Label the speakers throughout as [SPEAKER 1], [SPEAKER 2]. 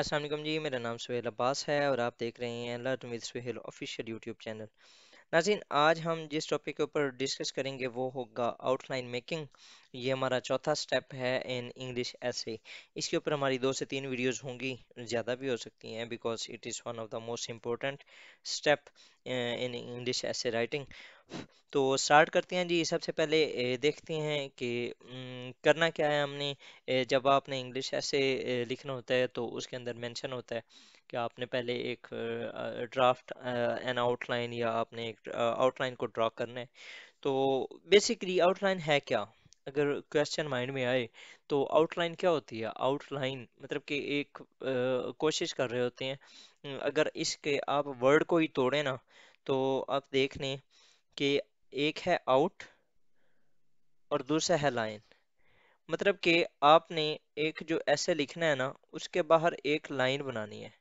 [SPEAKER 1] असलम जी मेरा नाम सुहेल अब्बास है और आप देख रहे हैं learn with Suhail official YouTube channel नाजिन आज हम जिस टॉपिक के ऊपर डिस्कस करेंगे वो होगा आउटलाइन मेकिंग ये हमारा चौथा स्टेप है इन इंग्लिश ऐसे इसके ऊपर हमारी दो से तीन वीडियोस होंगी ज़्यादा भी हो सकती हैं because it is one of the most important step in English essay writing तो स्टार्ट करते हैं जी सबसे पहले देखते हैं कि करना क्या है हमने जब आपने इंग्लिश ऐसे लिखना होता है तो उसके अंदर मेंशन होता है कि आपने पहले एक ड्राफ्ट एन आउटलाइन या आपने एक आउटलाइन को ड्रा करना है तो बेसिकली आउटलाइन है क्या अगर क्वेश्चन माइंड में आए तो आउटलाइन क्या होती है आउटलाइन मतलब कि एक आ, कोशिश कर रहे होते हैं हम्म, अगर इसके आप वर्ड को ही तोड़े ना तो आप देख लें कि एक है आउट और दूसरा है लाइन मतलब कि आपने एक जो ऐसे लिखना है ना उसके बाहर एक लाइन बनानी है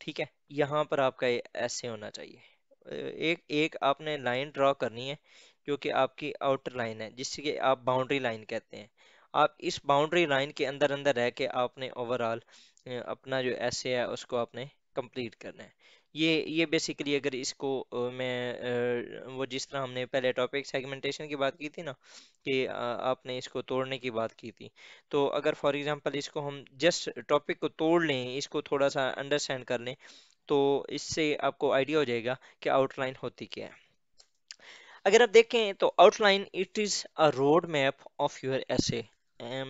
[SPEAKER 1] ठीक है यहाँ पर आपका ऐसे होना चाहिए एक एक आपने लाइन ड्रॉ करनी है जो कि आपकी आउटर लाइन है जिससे आप बाउंड्री लाइन कहते हैं आप इस बाउंड्री लाइन के अंदर अंदर रह के आपने ओवरऑल अपना जो ऐसे है उसको आपने कंप्लीट करना है ये ये बेसिकली अगर इसको मैं वो जिस तरह हमने पहले टॉपिक सेगमेंटेशन की बात की थी ना कि आपने इसको तोड़ने की बात की थी तो अगर फॉर एग्जांपल इसको हम जस्ट टॉपिक को तोड़ लें इसको थोड़ा सा अंडरस्टैंड कर लें तो इससे आपको आइडिया हो जाएगा कि आउटलाइन होती क्या है अगर आप देखें तो outline it is a road map of your essay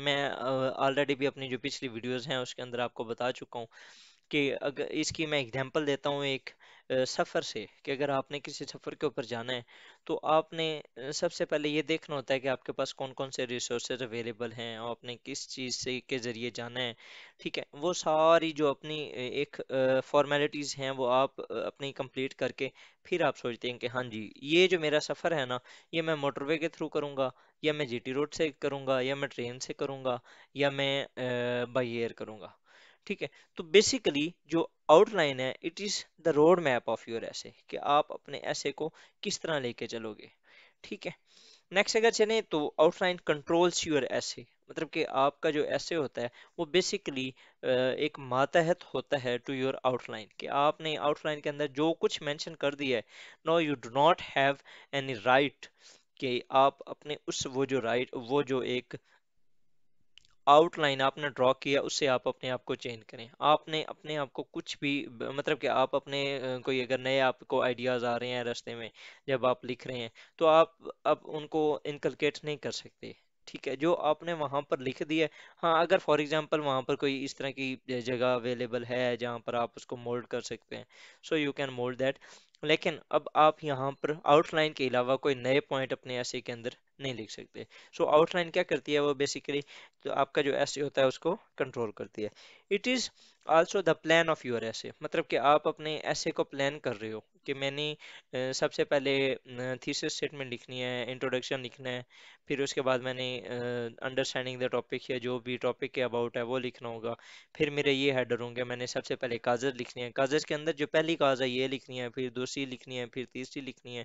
[SPEAKER 1] मैं ऑलरेडी भी अपनी जो पिछली वीडियोस हैं उसके अंदर आपको बता चुका हूँ कि अगर इसकी मैं एग्जांपल देता हूँ एक सफ़र से कि अगर आपने किसी सफ़र के ऊपर जाना है तो आपने सबसे पहले ये देखना होता है कि आपके पास कौन कौन से रिसोर्सेज अवेलेबल हैं और आपने किस चीज़ से के ज़रिए जाना है ठीक है वो सारी जो अपनी एक फॉर्मेलिटीज़ हैं वो आप अपनी कंप्लीट करके फिर आप सोचते हैं कि हाँ जी ये जो मेरा सफ़र है ना ये मैं मोटरवे के थ्रू करूँगा या मैं जी रोड से करूँगा या मैं ट्रेन से करूँगा या मैं बाई एयर करूँगा ठीक है तो बेसिकली जो आउटलाइन है it is the road map of your essay कि आप अपने ऐसे को किस तरह लेके चलोगे ठीक है नेक्स्ट अगर चले तो आउटलाइन कंट्रोल्स योर ऐसे मतलब कि आपका जो ऐसे होता है वो बेसिकली एक मातहत होता है टू योर आउटलाइन कि आपने आउटलाइन के अंदर जो कुछ मेंशन कर दिया है no you do not have any right कि आप अपने उस वो जो राइट वो जो एक आउटलाइन आपने ड्रॉ किया उससे आप अपने आप को चेंज करें आपने अपने आप को कुछ भी मतलब कि आप अपने कोई अगर नए आपको आइडियाज़ आ रहे हैं रास्ते में जब आप लिख रहे हैं तो आप अब उनको इनकलकेट नहीं कर सकते ठीक है जो आपने वहाँ पर लिख दिया हाँ अगर फॉर एग्जांपल वहाँ पर कोई इस तरह की जगह अवेलेबल है जहाँ पर आप उसको मोल्ड कर सकते हैं so you can mould that लेकिन अब आप यहाँ पर आउटलाइन के अलावा कोई नए पॉइंट अपने ऐसे के अंदर नहीं लिख सकते सो so, आउटलाइन क्या करती है वो बेसिकली तो आपका जो ऐसे होता है उसको कंट्रोल करती है it is also the plan of your essay मतलब कि आप अपने ऐसे को प्लान कर रहे हो कि मैंने सबसे पहले थीसिस स्टेटमेंट लिखनी है इंट्रोडक्शन लिखना है फिर उसके बाद मैंने अंडरस्टैंडिंग द टॉपिक या जो भी टॉपिक के अबाउट है वो लिखना होगा फिर मेरे ये हेडर होंगे मैंने सबसे पहले काजर लिखनी है काजर के अंदर जो पहली काज है ये लिखनी है फिर दूसरी दूसरी लिखनी है फिर तीसरी लिखनी है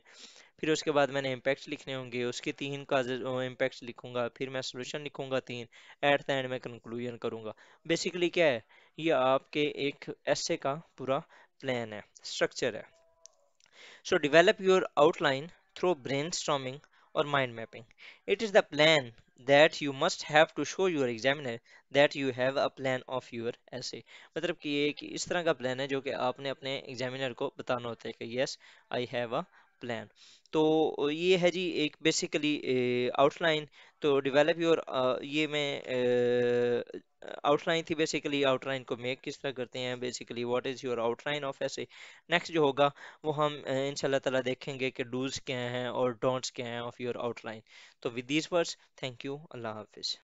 [SPEAKER 1] फिर उसके बाद मैंने इम्पैक्ट लिखने होंगे उसके तीन काजेज इम्पैक्ट लिखूंगा फिर मैं सोल्यूशन लिखूंगा तीन एट द एंड में कंक्लूजन करूंगा बेसिकली क्या है ये आपके एक ऐसे का पूरा प्लान है स्ट्रक्चर है so develop your outline through brainstorming or mind mapping. It is the plan that you must have to show your examiner that you have a plan of your essay. मतलब कि ये कि इस तरह का plan है जो कि आपने अपने examiner को बताना होता है कि yes I have a plan तो ये है जी एक बेसिकली आउटलाइन तो डेवलप योर ये मैं आउटलाइन थी बेसिकली आउटलाइन को मेक किस तरह करते हैं basically what is your outline of essay next जो होगा वो हम इंशाल्लाह ताला देखेंगे कि डूज क्या हैं और डोंट्स क्या हैं ऑफ योर आउटलाइन तो with this words thank you अल्लाह हाफिज़